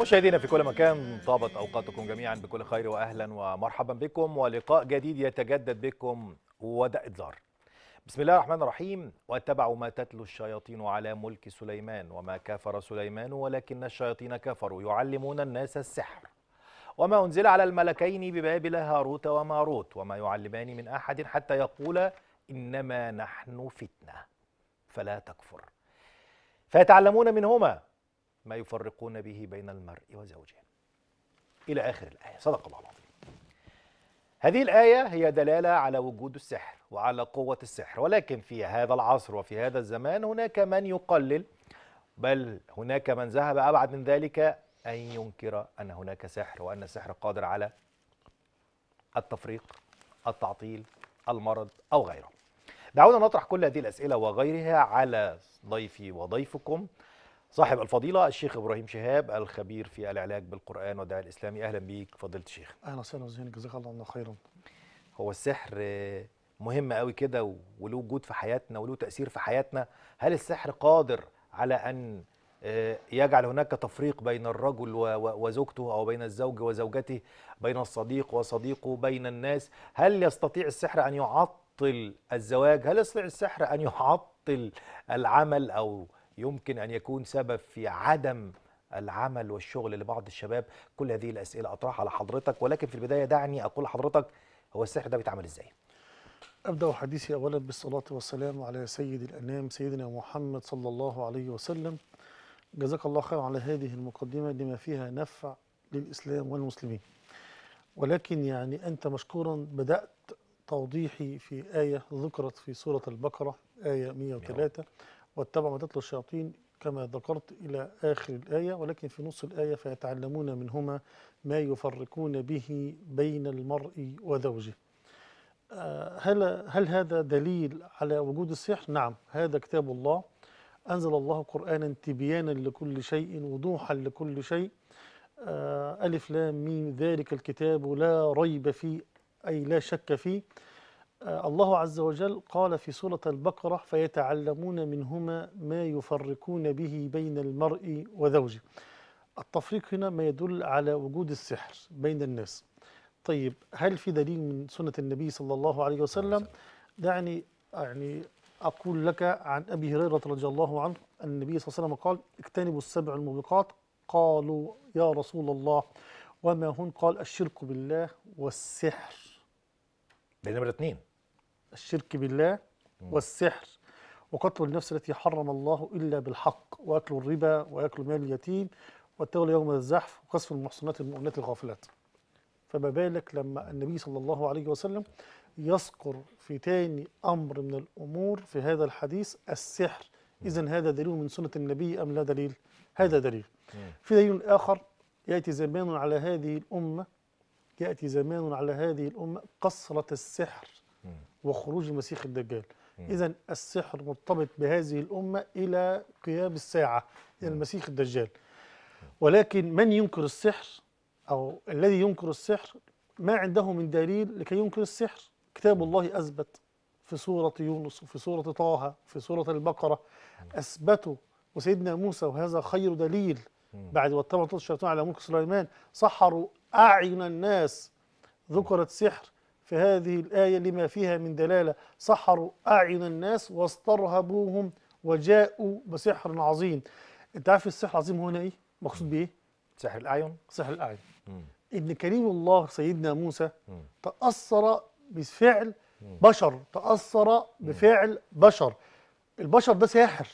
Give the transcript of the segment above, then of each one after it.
مشاهدينا في كل مكان طابت اوقاتكم جميعا بكل خير واهلا ومرحبا بكم ولقاء جديد يتجدد بكم وداء زار بسم الله الرحمن الرحيم واتبعوا ما تتلو الشياطين على ملك سليمان وما كفر سليمان ولكن الشياطين كفروا يعلمون الناس السحر وما انزل على الملكين ببابل هاروت وماروت وما يعلمان من احد حتى يقول انما نحن فتنه فلا تكفر فيتعلمون منهما ما يفرقون به بين المرء وزوجه إلى آخر الآية صدق الله العظيم هذه الآية هي دلالة على وجود السحر وعلى قوة السحر ولكن في هذا العصر وفي هذا الزمان هناك من يقلل بل هناك من ذهب أبعد من ذلك أن ينكر أن هناك سحر وأن السحر قادر على التفريق التعطيل المرض أو غيره دعونا نطرح كل هذه الأسئلة وغيرها على ضيفي وضيفكم صاحب الفضيلة الشيخ إبراهيم شهاب الخبير في العلاج بالقرآن والدعاء الإسلامي أهلا بيك فضيلة الشيخ أهلا وسهلا وزين جزاك الله خيرا هو السحر مهم قوي كده وله وجود في حياتنا وله تأثير في حياتنا هل السحر قادر على أن آه، يجعل هناك تفريق بين الرجل وزوجته أو بين الزوج وزوجته بين الصديق وصديقه بين الناس هل يستطيع السحر أن يعطل الزواج هل يستطيع السحر أن يعطل العمل أو يمكن أن يكون سبب في عدم العمل والشغل لبعض الشباب كل هذه الأسئلة أطرحها على حضرتك ولكن في البداية دعني أقول لحضرتك هو السحر ده بيتعمل إزاي أبدأ حديثي أولا بالصلاة والسلام على سيد الأنام سيدنا محمد صلى الله عليه وسلم جزاك الله خير على هذه المقدمة لما فيها نفع للإسلام والمسلمين ولكن يعني أنت مشكورا بدأت توضيحي في آية ذكرت في سورة البقرة آية 103 واتبع ما تتلو الشياطين كما ذكرت إلى آخر الآية ولكن في نص الآية فيتعلمون منهما ما يفرقون به بين المرء وزوجه آه، هل, هل هذا دليل على وجود السحر؟ نعم هذا كتاب الله أنزل الله قرآنا تبيانا لكل شيء وضوحا لكل شيء آه، ألف لام ميم ذلك الكتاب لا ريب فيه أي لا شك فيه الله عز وجل قال في سورة البقرة فيتعلمون منهما ما يفرقون به بين المرء وزوجه التفريق هنا ما يدل على وجود السحر بين الناس طيب هل في دليل من سنة النبي صلى الله عليه وسلم دعني يعني أقول لك عن أبي هريرة رضي الله عنه النبي صلى الله عليه وسلم قال اجتنبوا السبع الموبقات قالوا يا رسول الله وما هن قال الشرك بالله والسحر ده نمرة الشرك بالله والسحر وقتل النفس التي حرم الله إلا بالحق وأكل الربا وأكل مال اليتيم والتولى يوم الزحف وقصف المحصنات المؤمنات الغافلات فما بالك لما النبي صلى الله عليه وسلم يذكر في ثاني أمر من الأمور في هذا الحديث السحر إذا هذا دليل من سنة النبي أم لا دليل هذا دليل في دليل آخر يأتي زمان على هذه الأمة يأتي زمان على هذه الأمة قصرة السحر وخروج المسيح الدجال إذا السحر مرتبط بهذه الأمة إلى قيام الساعة إلى المسيح الدجال ولكن من ينكر السحر أو الذي ينكر السحر ما عنده من دليل لكي ينكر السحر كتاب الله أثبت في سورة يونس وفي سورة طه في سورة البقرة أثبتوا وسيدنا موسى وهذا خير دليل بعد واتبع الشيطان على ملك سليمان سحروا أعين الناس ذكرت سحر في هذه الآية لما فيها من دلالة سحروا أعين الناس واسترهبوهم وجاءوا بسحر عظيم أنت عارف السحر العظيم هنا إيه؟ مقصود بإيه؟ سحر الأعين سحر الأعين مم. إن كريم الله سيدنا موسى مم. تأثر بفعل مم. بشر تأثر بفعل بشر البشر ده ساحر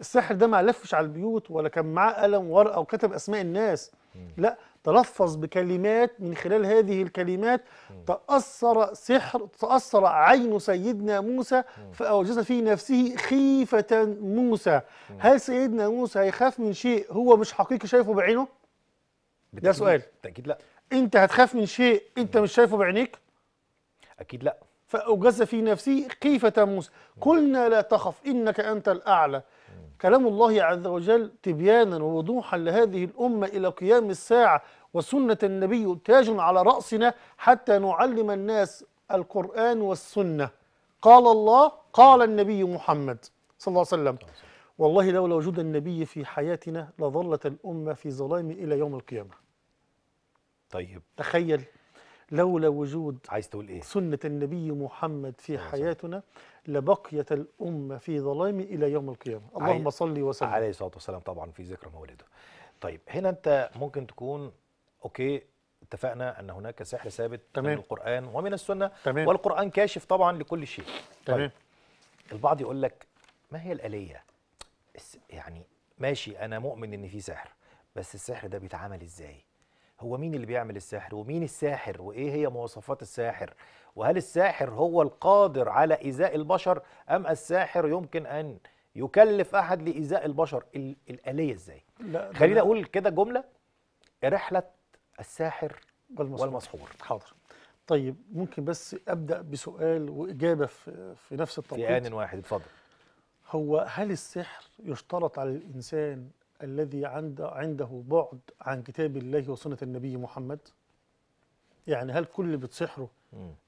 الساحر ده ما لفش على البيوت ولا كان معاه قلم ورقه وكتب اسماء الناس لا تلفظ بكلمات من خلال هذه الكلمات تأثر سحر تأثر عين سيدنا موسى فأوجز في نفسه خيفة موسى هل سيدنا موسى هيخاف من شيء هو مش حقيقي شايفه بعينه؟ ده سؤال بالتأكيد لا أنت هتخاف من شيء أنت مش شايفه بعينيك؟ أكيد لا فأوجز في نفسه خيفة موسى قلنا لا تخف إنك أنت الأعلى كلام الله عز وجل تبيانا ووضوحا لهذه الأمة إلى قيام الساعة وسنة النبي تاج على رأسنا حتى نعلم الناس القرآن والسنة قال الله قال النبي محمد صلى الله عليه وسلم والله لولا وجود النبي في حياتنا لظلت الأمة في ظلام إلى يوم القيامة طيب تخيل لولا وجود عايز تقول إيه؟ سنة النبي محمد في آه، حياتنا لبقيت الأمة في ظلام إلى يوم القيامة اللهم صل وسلم عليه الصلاة والسلام طبعا في ذكر مولده طيب هنا أنت ممكن تكون أوكي اتفقنا أن هناك سحر ثابت تمام. من القرآن ومن السنة تمام. والقرآن كاشف طبعا لكل شيء طيب، تمام طيب البعض يقول لك ما هي الآلية يعني ماشي أنا مؤمن إن في سحر بس السحر ده بيتعمل إزاي هو مين اللي بيعمل السحر ومين الساحر وايه هي مواصفات الساحر وهل الساحر هو القادر على إيذاء البشر أم الساحر يمكن أن يكلف أحد لإيذاء البشر الآلية إزاي خليني أقول كده جملة رحلة الساحر والمسحور, والمسحور. حاضر طيب ممكن بس ابدا بسؤال واجابه في, نفس التوقيت في ان واحد اتفضل هو هل السحر يشترط على الانسان الذي عنده بعد عن كتاب الله وسنه النبي محمد يعني هل كل اللي بتسحره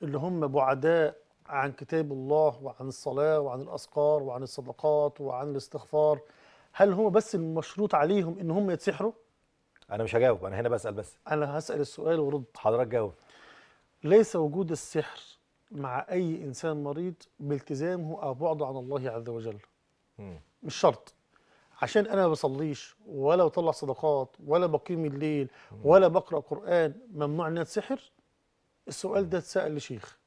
اللي هم بعداء عن كتاب الله وعن الصلاة وعن الأذكار وعن الصدقات وعن الاستغفار هل هم بس المشروط عليهم إن هم يتسحروا؟ أنا مش هجاوب أنا هنا بسأل بس أنا هسأل السؤال ورد حضرتك جاوب ليس وجود السحر مع أي إنسان مريض بالتزامه أو بعده عن الله عز وجل م. مش شرط عشان انا ما بصليش ولا بطلع صدقات ولا بقيم الليل ولا بقرا قران ممنوع ان اتسحر السؤال ده اتسال لشيخ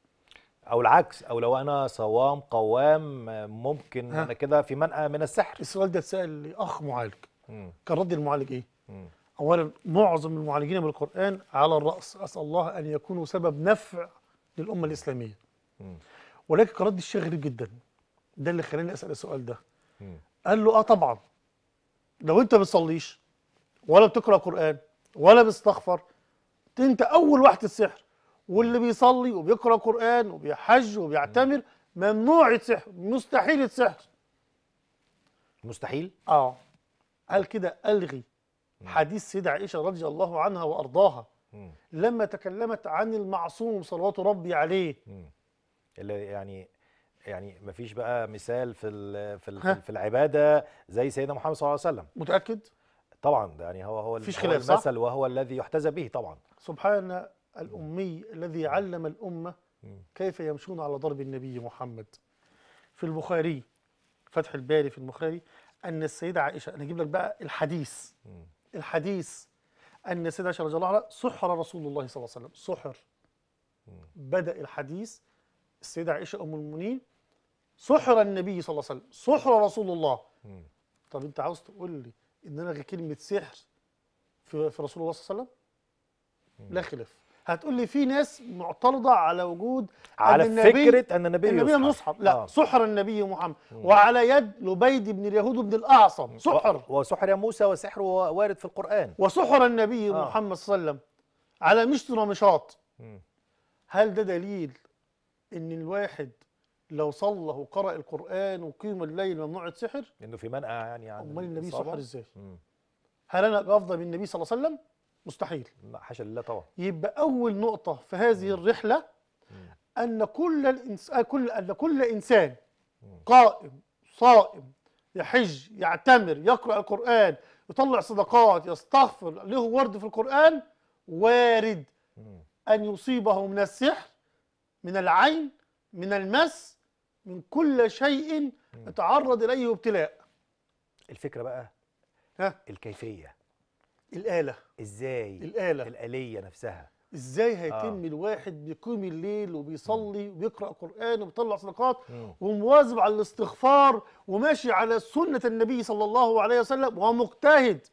او العكس او لو انا صوام قوام ممكن ها. انا كده في منأى من السحر السؤال ده اتسال لاخ معالج مم. كان رد المعالج ايه مم. اولا معظم المعالجين بالقران على الراس اسال الله ان يكونوا سبب نفع للامه الاسلاميه مم. ولكن كان رد الشيخ غريب جدا ده اللي خلاني اسال السؤال ده مم. قال له اه طبعا لو انت ما بتصليش ولا بتقرا قران ولا بتستغفر انت اول واحد السحر واللي بيصلي وبيقرأ قرآن وبيحج وبيعتمر ممنوع يتسحر مستحيل يتسحر مستحيل؟ اه قال كده ألغي حديث سيدة عائشة رضي الله عنها وأرضاها مم. لما تكلمت عن المعصوم صلوات ربي عليه اللي يعني يعني ما فيش بقى مثال في الـ في, الـ في العباده زي سيدنا محمد صلى الله عليه وسلم متاكد طبعا ده يعني هو هو, هو المثل وهو الذي يحتذى به طبعا سبحان الأمي الذي علم الأمة كيف يمشون على ضرب النبي محمد في البخاري فتح الباري في البخاري أن السيدة عائشة أنا أجيب لك بقى الحديث الحديث أن السيدة عائشة رضي الله عنها سحر رسول الله صلى الله عليه وسلم سحر بدأ الحديث السيدة عائشة أم المؤمنين سحر النبي صلى الله عليه وسلم سحر رسول الله طب أنت عاوز تقول لي إن أنا غير كلمة سحر في رسول الله صلى الله عليه وسلم لا خلاف هتقول لي في ناس معترضه على وجود على أن النبي فكره ان النبي, النبي يصحر, يصحر. لا آه. سحر النبي محمد مم. وعلى يد لبيد بن اليهود بن الاعصم سحر وسحر موسى وسحره وارد في القران وسحر النبي آه. محمد صلى الله عليه وسلم على مشط ومشاط هل ده دليل ان الواحد لو صلى وقرأ القرآن وقيم الليل ممنوع السحر؟ انه في منأى يعني عن أمال النبي سحر إزاي؟ هل أنا أفضل من النبي صلى الله عليه وسلم؟ مستحيل لا حاشا لله طبعا يبقى اول نقطه في هذه الرحله ان كل الانس... آه، كل ان كل انسان قائم صائم يحج يعتمر يقرا القران يطلع صدقات يستغفر له ورد في القران وارد ان يصيبه من السحر من العين من المس من كل شيء يتعرض اليه ابتلاء الفكره بقى ها الكيفيه الآلة ازاي الآلة الآلية نفسها ازاي هيتم آه. الواحد بيقوم الليل وبيصلي وبيقرا قران وبيطلع صدقات ومواظب على الاستغفار وماشي على سنه النبي صلى الله عليه وسلم ومجتهد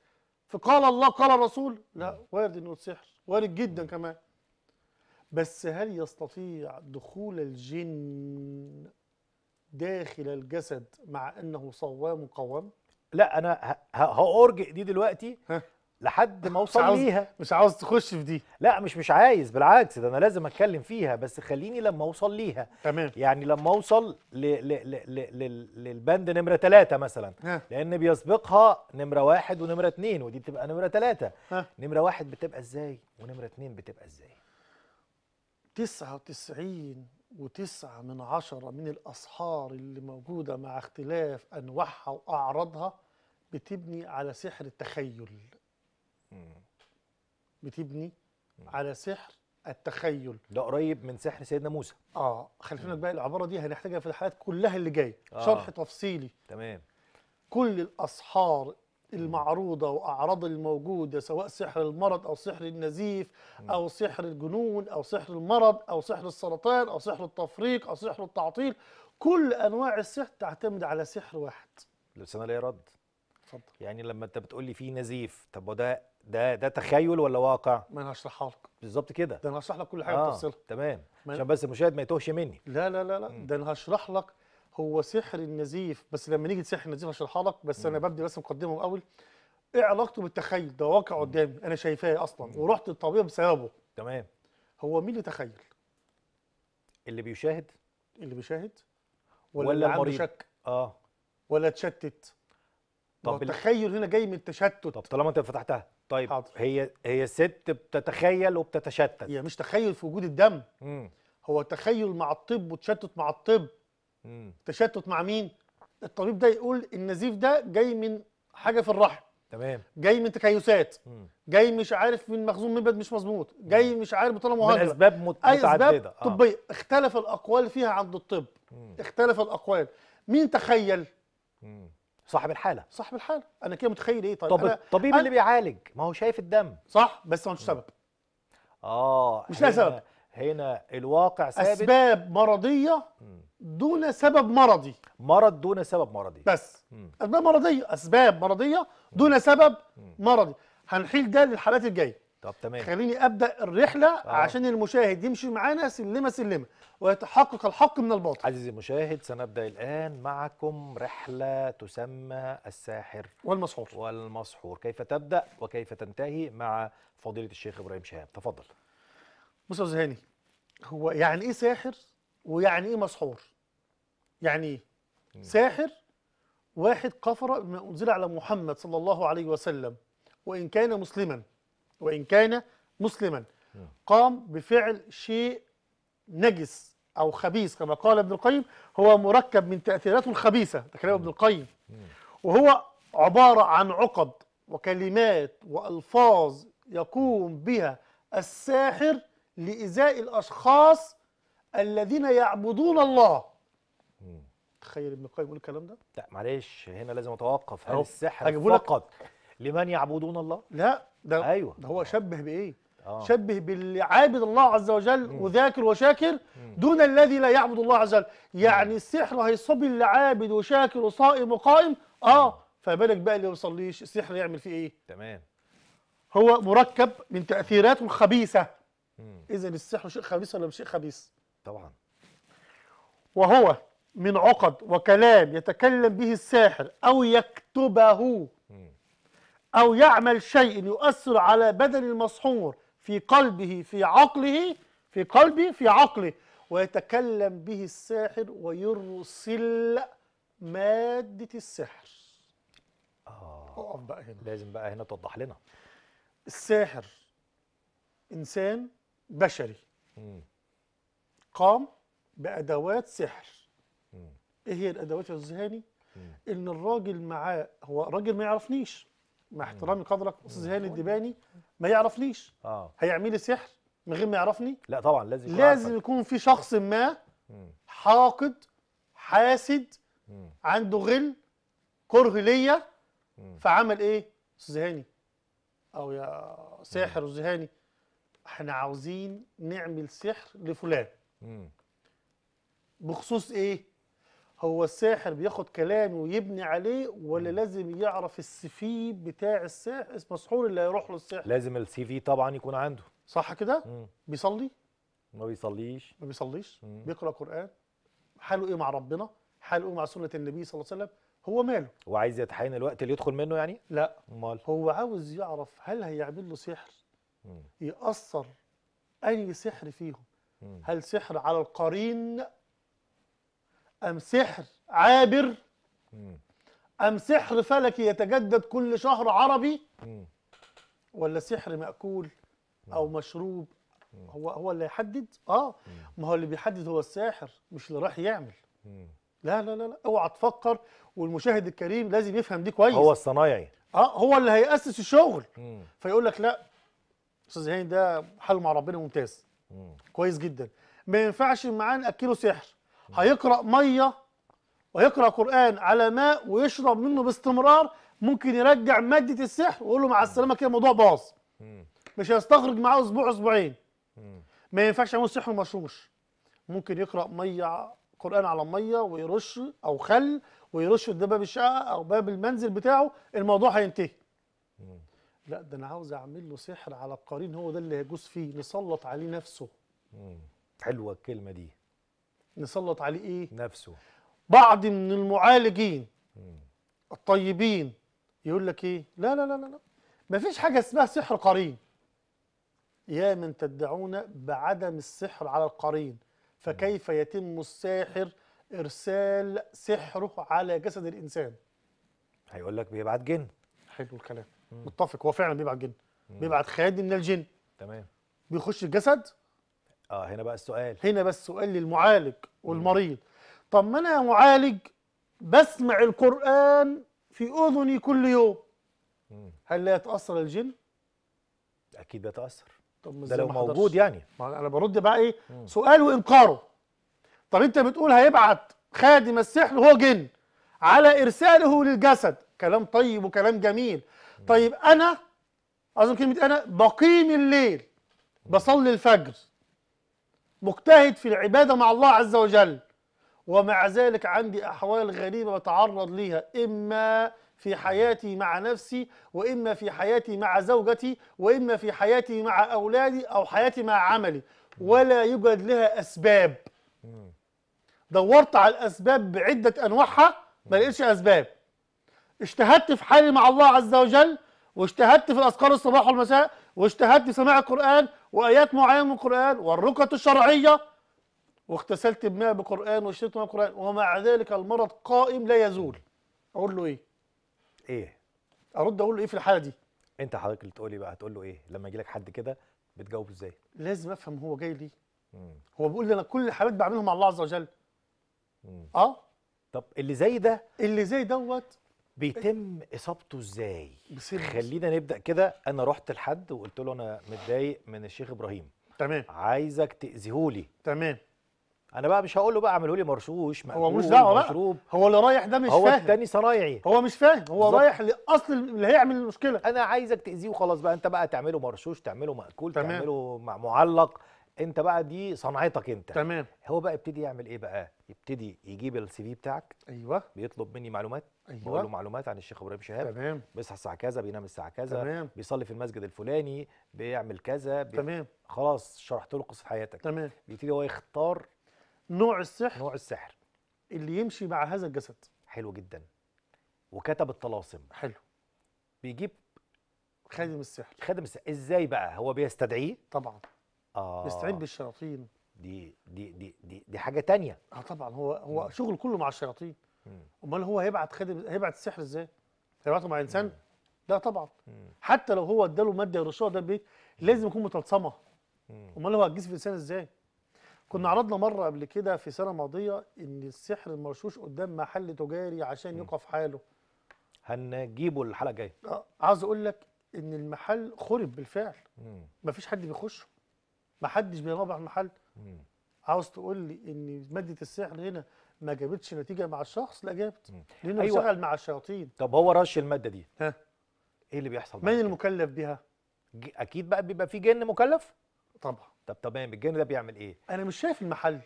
فقال الله قال الرسول لا وارد انه السحر وارد جدا كمان بس هل يستطيع دخول الجن داخل الجسد مع انه صوام قوام لا انا هارجئ دي دلوقتي لحد ما اوصل ليها مش عاوز تخش في دي لا مش مش عايز بالعكس ده انا لازم اتكلم فيها بس خليني لما اوصل ليها تمام يعني لما اوصل ل... ل... ل... ل... للبند نمره ثلاثة مثلا ها. لان بيسبقها نمره واحد ونمره اثنين ودي بتبقى نمره ثلاثة نمره واحد بتبقى ازاي ونمره اثنين بتبقى ازاي 99 وتسعة من عشرة من الأسحار اللي موجودة مع اختلاف أنواعها وأعراضها بتبني على سحر التخيل بتبني على سحر التخيل ده قريب من سحر سيدنا موسى اه خلي بالك بقى العباره دي هنحتاجها في الحلقات كلها اللي جايه آه. شرح تفصيلي تمام كل الاسحار المعروضه واعراض الموجوده سواء سحر المرض او سحر النزيف او سحر الجنون او سحر المرض او سحر السرطان او سحر التفريق او سحر التعطيل كل انواع السحر تعتمد على سحر واحد لسنا لا رد اتفضل يعني لما انت بتقول لي في نزيف طب وده ده ده تخيل ولا واقع ما انا هشرحها لك بالظبط كده ده انا هشرح لك كل حاجه آه بتفصلها تمام عشان بس المشاهد ما يتوهش مني لا لا لا لا ده انا هشرح لك هو سحر النزيف بس لما نيجي لسحر النزيف هشرحها لك بس م. انا ببدي بس مقدمه الاول ايه علاقته بالتخيل ده واقع قدامي انا شايفاه اصلا ورحت للطبيب بسببه تمام هو مين اللي تخيل اللي بيشاهد اللي بيشاهد ولا, ولا اللي عنده شك اه ولا اتشتت طب التخيل هنا جاي من تشتت طب طالما انت فتحتها طيب حاضر. هي هي ست بتتخيل وبتتشتت هي مش تخيل في وجود الدم مم. هو تخيل مع الطب وتشتت مع الطب مم. تشتت مع مين الطبيب ده يقول النزيف ده جاي من حاجه في الرحم تمام جاي من تكيسات مم. جاي مش عارف من مخزون مبعد مش مظبوط جاي مم. مش عارف بطلب مهاجره اسباب متعدده اي اسباب آه. طبيه اختلف الاقوال فيها عند الطب مم. اختلف الاقوال مين تخيل مم. صاحب الحاله صاحب الحاله انا كده متخيل ايه طيب, طب الطبيب اللي بيعالج ما هو شايف الدم صح بس ما هوش سبب اه مش لها سبب هنا الواقع ثابت اسباب مرضيه دون سبب مرضي مرض دون سبب مرضي بس م. اسباب مرضيه اسباب مرضيه دون سبب م. مرضي هنحيل ده للحالات الجايه طب تمام خليني ابدا الرحله آه. عشان المشاهد يمشي معانا سلمه سلمه ويتحقق الحق من الباطل عزيزي المشاهد سنبدا الان معكم رحله تسمى الساحر والمسحور والمسحور كيف تبدا وكيف تنتهي مع فضيله الشيخ ابراهيم شهاب تفضل بص يا زهاني هو يعني ايه ساحر ويعني ايه مسحور يعني ايه ساحر واحد كفر بما انزل على محمد صلى الله عليه وسلم وان كان مسلما وإن كان مسلما قام بفعل شيء نجس أو خبيث كما قال ابن القيم هو مركب من تأثيراته الخبيثة ده كلام ابن القيم وهو عبارة عن عقد وكلمات وألفاظ يقوم بها الساحر لإزاء الأشخاص الذين يعبدون الله تخيل ابن القيم يقول الكلام ده لا معلش هنا لازم اتوقف هل السحر فقط لمن يعبدون الله لا ده أيوة. ده هو شبه بإيه آه. شبه باللي عابد الله عز وجل مم. وذاكر وشاكر مم. دون الذي لا يعبد الله عز وجل يعني مم. السحر هيصاب اللي عابد وشاكر وصائم وقائم اه فبالك بقى اللي ما بيصليش السحر يعمل فيه ايه تمام هو مركب من تاثيرات خبيثه اذا السحر شيء خبيث ولا مش شيء خبيث طبعا وهو من عقد وكلام يتكلم به الساحر او يكتبه أو يعمل شيء يؤثر على بدن المسحور في قلبه في عقله في قلبه في عقله ويتكلم به الساحر ويرسل مادة السحر آه أقف بقى هنا لازم بقى هنا توضح لنا الساحر إنسان بشري مم. قام بأدوات سحر مم. إيه هي الأدوات يا أستاذ هاني؟ إن الراجل معاه هو راجل ما يعرفنيش مع احترامي قدرك استاذ هاني الدباني ما يعرفنيش اه هيعمل سحر من غير ما يعرفني لا طبعا لازم يكون لازم يكون في شخص ما حاقد حاسد عنده غل كره ليا فعمل ايه استاذ هاني او يا ساحر استاذ هاني احنا عاوزين نعمل سحر لفلان بخصوص ايه هو الساحر بياخد كلامي ويبني عليه ولا لازم يعرف السي في بتاع الساحر المسحور اللي هيروح له الساحر لازم السي في طبعا يكون عنده صح كده بيصلي ما بيصليش ما بيصليش مم. بيقرا قران حاله ايه مع ربنا حاله ايه مع سنه النبي صلى الله عليه وسلم هو ماله هو عايز يتحين الوقت اللي يدخل منه يعني لا امال هو عاوز يعرف هل هيعمل له سحر مم. ياثر اي سحر فيهم مم. هل سحر على القرين أم سحر عابر أم سحر فلكي يتجدد كل شهر عربي ولا سحر مأكول أو مشروب هو هو اللي يحدد اه ما هو اللي بيحدد هو الساحر مش اللي راح يعمل لا لا لا, لا. اوعى تفكر والمشاهد الكريم لازم يفهم دي كويس هو الصنايعي اه هو اللي هيأسس الشغل فيقول لك لا استاذ هاني ده حاله مع ربنا ممتاز كويس جدا ما ينفعش معاه ناكله سحر هيقرأ مية ويقرأ قرآن على ماء ويشرب منه باستمرار ممكن يرجع مادة السحر ويقول له مع السلامة كده الموضوع باظ مش هيستخرج معاه أسبوع أسبوعين ما ينفعش يعمل سحر مشوش ممكن يقرأ مية قرآن على مية ويرش أو خل ويرش قدام باب الشقة أو باب المنزل بتاعه الموضوع هينتهي لا ده أنا عاوز أعمل له سحر على القرين هو ده اللي هيجوز فيه نسلط عليه نفسه حلوة الكلمة دي نسلط عليه ايه نفسه بعض من المعالجين الطيبين يقول لك ايه لا لا لا لا ما فيش حاجه اسمها سحر قرين يا من تدعون بعدم السحر على القرين فكيف يتم الساحر ارسال سحره على جسد الانسان هيقول لك بيبعت جن حلو الكلام متفق هو فعلا بيبعت جن بيبعت خادم من الجن تمام بيخش الجسد اه هنا بقى السؤال هنا بقى السؤال للمعالج والمريض طب ما انا معالج بسمع القران في اذني كل يوم هل لا يتاثر الجن اكيد بيتاثر طب ده لو موجود يعني ما انا برد بقى ايه مم. سؤال وانكاره طب انت بتقول هيبعت خادم السحر هو جن على ارساله للجسد كلام طيب وكلام جميل طيب انا اظن كلمه انا بقيم الليل بصلي الفجر مجتهد في العبادة مع الله عز وجل ومع ذلك عندي أحوال غريبة بتعرض ليها إما في حياتي مع نفسي وإما في حياتي مع زوجتي وإما في حياتي مع أولادي أو حياتي مع عملي ولا يوجد لها أسباب دورت على الأسباب بعدة أنواعها ما لقيتش أسباب اجتهدت في حالي مع الله عز وجل واجتهدت في الأذكار الصباح والمساء واجتهدت في سماع القرآن وآيات معينة من القرآن والرقية الشرعية واغتسلت بماء بقرآن واشتريت ماء بقرآن ومع ذلك المرض قائم لا يزول أقول له إيه؟ إيه؟ أرد أقول له إيه في الحالة دي؟ أنت حضرتك اللي تقول لي بقى هتقول له إيه؟ لما يجي لك حد كده بتجاوبه إزاي؟ لازم أفهم هو جاي ليه؟ هو بيقول لي أنا كل الحالات بعملهم مع الله عز وجل. مم. أه؟ طب اللي زي ده اللي زي دوت بيتم اصابته ازاي خلينا نبدا كده انا رحت لحد وقلت له انا متضايق من الشيخ ابراهيم تمام عايزك تاذيهولي تمام انا بقى مش هقول له بقى اعمله لي مرشوش هو ملوش دعوه بقى هو اللي رايح ده مش هو فاهم هو التاني صنايعي هو مش فاهم هو بالزبط. رايح لاصل اللي هيعمل المشكله انا عايزك تاذيه وخلاص بقى انت بقى تعمله مرشوش تعمله ماكول تمام. تعمله معلق انت بقى دي صنعتك انت تمام هو بقى يبتدي يعمل ايه بقى يبتدي يجيب السي في بتاعك ايوه بيطلب مني معلومات ايوه بقول له معلومات عن الشيخ ابراهيم شهاب تمام بيصحى الساعه كذا بينام الساعه كذا تمام بيصلي في المسجد الفلاني بيعمل كذا بي... تمام خلاص شرحت له قصه حياتك تمام بيبتدي هو يختار نوع السحر نوع السحر اللي يمشي مع هذا الجسد حلو جدا وكتب الطلاسم حلو بيجيب خادم السحر خادم السحر ازاي بقى هو بيستدعيه طبعا آه بيستعين بالشياطين دي دي دي دي, دي حاجه تانية اه طبعا هو هو شغل كله مع الشياطين امال هو هيبعت خادم هيبعت السحر ازاي؟ هيبعته مع انسان؟ مم. لا طبعا مم. حتى لو هو اداله ماده يرشها ده البيت لازم يكون متلصمه امال هو هتجسف الانسان ازاي؟ كنا عرضنا مره قبل كده في سنه ماضيه ان السحر المرشوش قدام محل تجاري عشان يقف حاله هنجيبه الحلقه الجايه اه عاوز اقول لك ان المحل خرب بالفعل مفيش حد بيخشه ما حدش بيروح المحل مم. عاوز تقول لي ان ماده السحر هنا ما جابتش نتيجه مع الشخص لا جابت لانه أيوة. بيشتغل مع الشياطين طب هو رش الماده دي ها ايه اللي بيحصل مين المكلف بيها اكيد بقى بيبقى في جن مكلف طبعا طب تمام الجن ده بيعمل ايه انا مش شايف المحل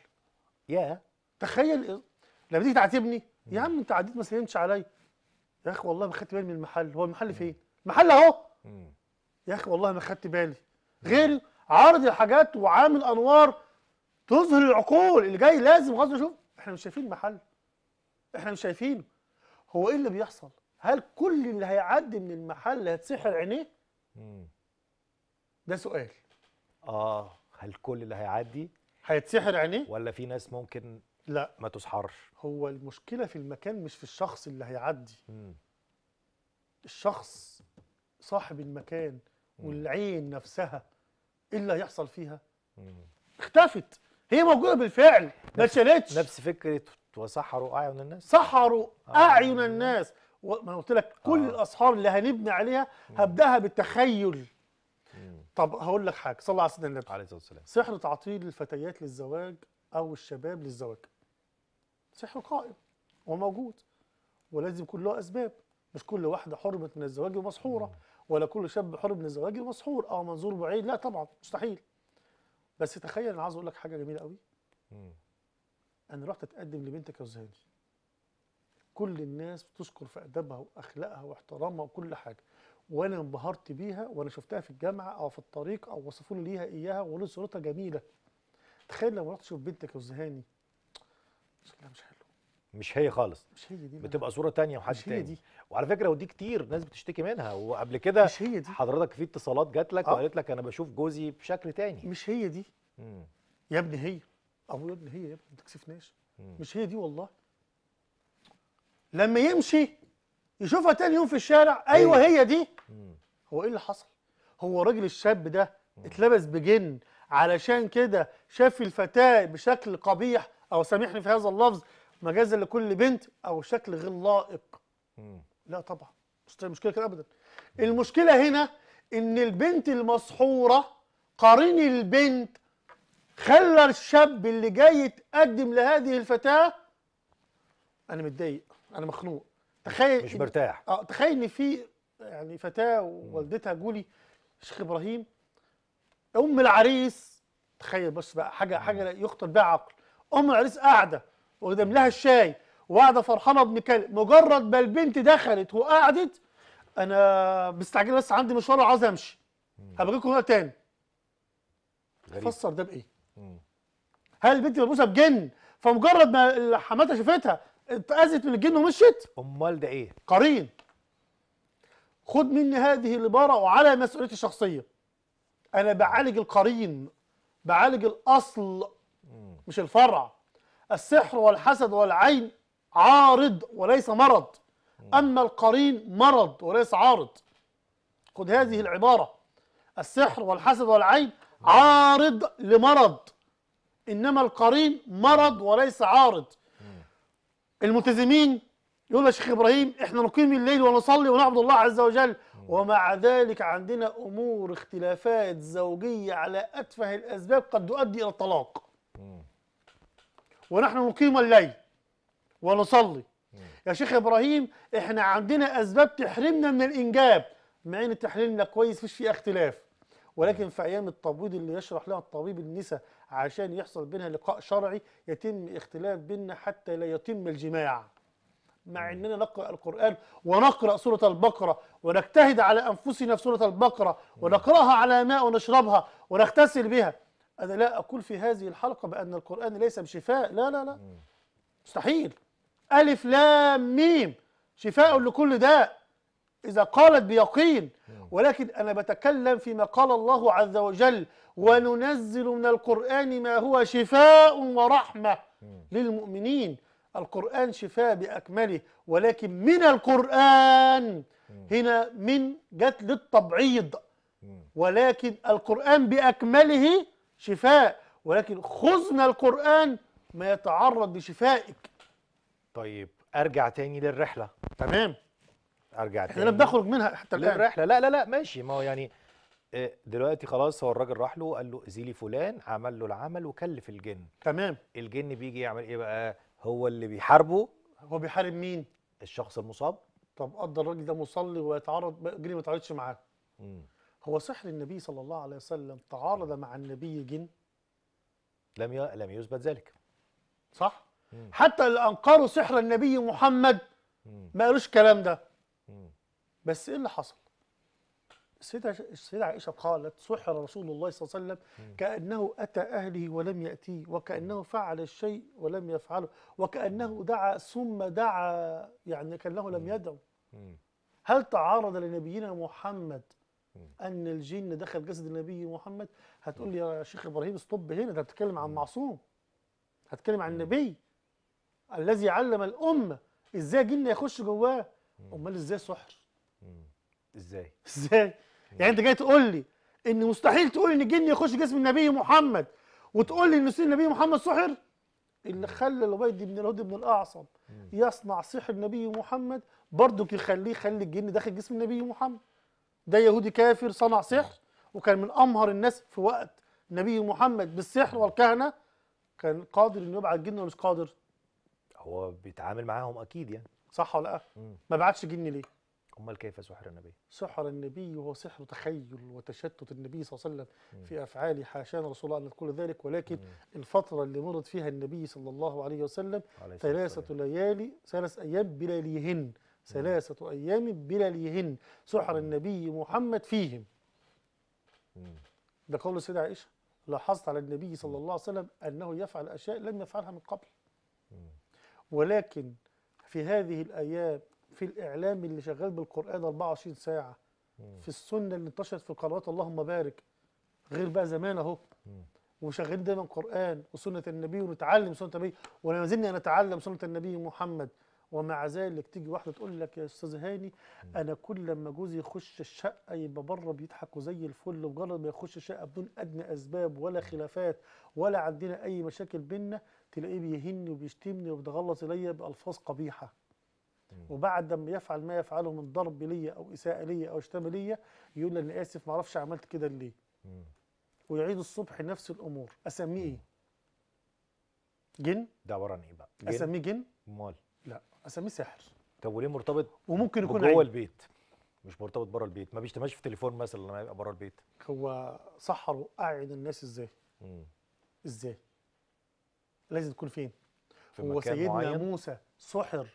يا تخيل لما تيجي تعاتبني يا عم انت عديت ما سلمتش عليا يا اخي والله ما خدت بالي من المحل هو المحل فين المحل اهو يا اخي والله ما خدت بالي غيري عارض الحاجات وعامل انوار تظهر العقول اللي جاي لازم غصب شوف احنا مش شايفين محل احنا مش شايفينه هو ايه اللي بيحصل هل كل اللي هيعدي من المحل هتسحر عينيه ده سؤال اه هل كل اللي هيعدي هيتسحر عينيه ولا في ناس ممكن لا ما تسحرش هو المشكله في المكان مش في الشخص اللي هيعدي مم. الشخص صاحب المكان والعين نفسها اللي هيحصل فيها اختفت هي موجوده بالفعل ما اتشالتش نفس فكره وسحروا اعين الناس سحروا آه. اعين الناس ما انا قلت لك كل آه. الاسحار اللي هنبني عليها هبداها بالتخيل مم. طب هقول لك حاجه صلى على سيدنا النبي عليه الصلاه والسلام سحر تعطيل الفتيات للزواج او الشباب للزواج سحر قائم وموجود ولازم يكون له اسباب مش كل واحده حرمت من الزواج ومسحوره ولا كل شاب حر من الزواج مسحور او اه، منظور بعيد لا طبعا مستحيل بس تخيل انا عايز اقول لك حاجه جميله قوي انا رحت اتقدم لبنتك يا زهاني كل الناس بتذكر في ادبها واخلاقها واحترامها وكل حاجه وانا انبهرت بيها وانا شفتها في الجامعه او في الطريق او وصفوا لي ليها اياها وقالوا صورتها جميله تخيل لو رحت اشوف بنتك يا زهاني شكلها مش حلو مش هي خالص مش هي دي بتبقى صوره تانية وحد تاني دي. وعلى فكره ودي كتير ناس بتشتكي منها وقبل كده مش هي دي حضرتك في اتصالات جات لك آه. وقالت لك انا بشوف جوزي بشكل تاني مش هي دي مم. يا ابني هي ابويا ابني هي يا ابني ما تكسفناش مش هي دي والله لما يمشي يشوفها تاني يوم في الشارع ايوه هي دي مم. هو ايه اللي حصل هو راجل الشاب ده مم. اتلبس بجن علشان كده شاف الفتاه بشكل قبيح او سامحني في هذا اللفظ مجازا لكل بنت او شكل غير لائق لا طبعا مشكله كده ابدا المشكله هنا ان البنت المسحوره قارن البنت خلى الشاب اللي جاي يتقدم لهذه الفتاه انا متضايق انا مخنوق تخيل مش مرتاح اه تخيل ان في يعني فتاه ووالدتها جولي الشيخ ابراهيم ام العريس تخيل بس بقى حاجه حاجه يخطر بها عقل ام العريس قاعده وقدم لها الشاي وقاعده فرحانه بمكان مجرد ما البنت دخلت وقعدت انا مستعجله بس عندي مشوار وعاوز امشي هبقيكم هنا تاني فسر ده بايه؟ هل البنت ملبوسه بجن فمجرد ما حماتها شافتها اتأذت من الجن ومشيت امال ده ايه؟ قرين خد مني هذه العباره وعلى مسؤوليتي الشخصيه انا بعالج القرين بعالج الاصل مش الفرع السحر والحسد والعين عارض وليس مرض أما القرين مرض وليس عارض خذ هذه العبارة السحر والحسد والعين عارض لمرض إنما القرين مرض وليس عارض الملتزمين يقول يا شيخ إبراهيم إحنا نقيم الليل ونصلي ونعبد الله عز وجل ومع ذلك عندنا أمور اختلافات زوجية على أتفه الأسباب قد تؤدي إلى الطلاق ونحن نقيم الليل ونصلي يا شيخ ابراهيم احنا عندنا اسباب تحرمنا من الانجاب مع ان تحليلنا كويس مفيش فيه اختلاف ولكن في ايام التبويض اللي يشرح لها الطبيب النساء عشان يحصل بينها لقاء شرعي يتم اختلاف بيننا حتى لا يتم الجماع مع اننا نقرا القران ونقرا سوره البقره ونجتهد على انفسنا في سوره البقره ونقراها على ماء ونشربها ونغتسل بها أنا لا أقول في هذه الحلقة بأن القرآن ليس بشفاء لا لا لا مستحيل ألف لام ميم شفاء لكل داء إذا قالت بيقين ولكن أنا بتكلم فيما قال الله عز وجل وننزل من القرآن ما هو شفاء ورحمة للمؤمنين القرآن شفاء بأكمله ولكن من القرآن هنا من جت للتبعيض ولكن القرآن بأكمله شفاء ولكن خذنا القرآن ما يتعرض لشفائك طيب ارجع تاني للرحله تمام ارجع احنا بنخرج منها حتى الان للرحله لا لا لا ماشي ما هو يعني آه، دلوقتي خلاص هو الراجل راح له قال له زيلي فلان عمل له العمل وكلف الجن تمام الجن بيجي يعمل ايه بقى هو اللي بيحاربه هو بيحارب مين الشخص المصاب طب قدر الراجل ده مصلي ويتعرض الجن ما يتعرضش معاه امم هو سحر النبي صلى الله عليه وسلم تعارض مع النبي جن لم ي... لم يثبت ذلك صح مم. حتى اللي انكروا سحر النبي محمد مم. ما قالوش الكلام ده مم. بس ايه اللي حصل السيدة السيدة عائشة قالت سحر رسول الله صلى الله عليه وسلم كأنه أتى أهله ولم يأتيه وكأنه فعل الشيء ولم يفعله وكأنه دعا ثم دعا يعني كأنه لم يدعو هل تعارض لنبينا محمد ان الجن دخل جسد النبي محمد هتقول لي يا شيخ ابراهيم استوب هنا ده بتتكلم عن معصوم هتكلم عن النبي الذي علم الامه ازاي جن يخش جواه امال ازاي سحر ازاي ازاي يعني انت جاي تقول لي ان مستحيل تقول ان الجن يخش جسم النبي محمد وتقول لي ان سيدنا النبي محمد سحر اللي خلى لبيد بن الهود بن الاعصم يصنع سحر النبي محمد برضه يخليه يخلي الجن داخل جسم النبي محمد ده يهودي كافر صنع سحر وكان من امهر الناس في وقت نبي محمد بالسحر والكهنه كان قادر انه يبعت جن ولا مش قادر هو بيتعامل معاهم اكيد يعني صح ولا لا ما بعتش جن ليه امال كيف سحر النبي سحر النبي هو سحر تخيل وتشتت النبي صلى الله عليه وسلم في افعال حاشان رسول الله ان كل ذلك ولكن مم. الفتره اللي مرت فيها النبي صلى الله عليه وسلم ثلاثه ليالي ثلاث ايام بلاليهن ثلاثة أيام بلاليهن سحر النبي محمد فيهم ده قول السيدة عائشة لاحظت على النبي صلى الله عليه وسلم أنه يفعل أشياء لم يفعلها من قبل ولكن في هذه الأيام في الإعلام اللي شغال بالقرآن 24 ساعة في السنة اللي انتشرت في القنوات اللهم بارك غير بقى زمان أهو وشغلين دايما قرآن وسنة النبي ونتعلم سنة النبي ولا زلنا نتعلم سنة النبي محمد ومع ذلك تيجي واحده تقول لك يا استاذ هاني انا كل لما جوزي يخش الشقه يبقى بره بيضحكوا زي الفل مجرد ما يخش الشقه بدون ادنى اسباب ولا خلافات ولا عندنا اي مشاكل بينا تلاقيه بيهني وبيشتمني وبيتغلط ليا بالفاظ قبيحه وبعد ما يفعل ما يفعله من ضرب ليا او اساءه ليا او اشتم ليا يقول لي انا اسف ما اعرفش عملت كده ليه ويعيد الصبح نفس الامور اسميه ايه جن ده ورا ايه بقى اسميه جن امال لا اسميه سحر طب وليه مرتبط وممكن يكون جوه البيت مش مرتبط بره البيت ما بيشتمش في تليفون مثلا لما يبقى بره البيت هو سحر وقعد الناس ازاي مم. ازاي لازم تكون فين في هو مكان سيدنا معين؟ موسى سحر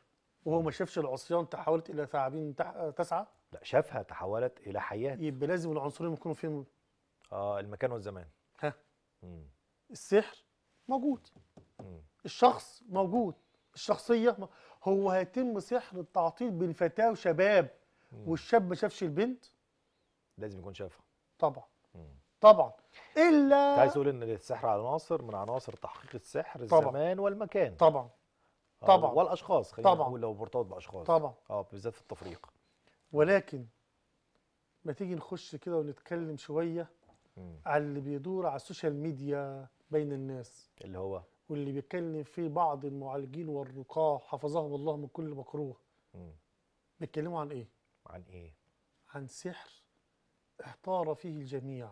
وهو ما شافش العصيان تحولت الى ثعابين تسعه لا شافها تحولت الى حياه يبقى لازم العنصرين يكونوا فين اه المكان والزمان ها مم. السحر موجود مم. الشخص موجود الشخصيه هو هيتم سحر التعطيل بين فتاه وشباب والشاب ما شافش البنت لازم يكون شافها طبعا طبعا الا انت عايز تقول ان السحر عناصر من عناصر تحقيق السحر طبعا. الزمان والمكان طبعا آه، طبعا والاشخاص خلينا طبعا نقول لو مرتبط باشخاص طبعا اه بالذات في التفريق ولكن ما تيجي نخش كده ونتكلم شويه مم. على اللي بيدور على السوشيال ميديا بين الناس اللي هو واللي بيتكلم فيه بعض المعالجين والرقاه حفظهم الله من كل مكروه بيتكلموا عن ايه عن ايه عن سحر احتار فيه الجميع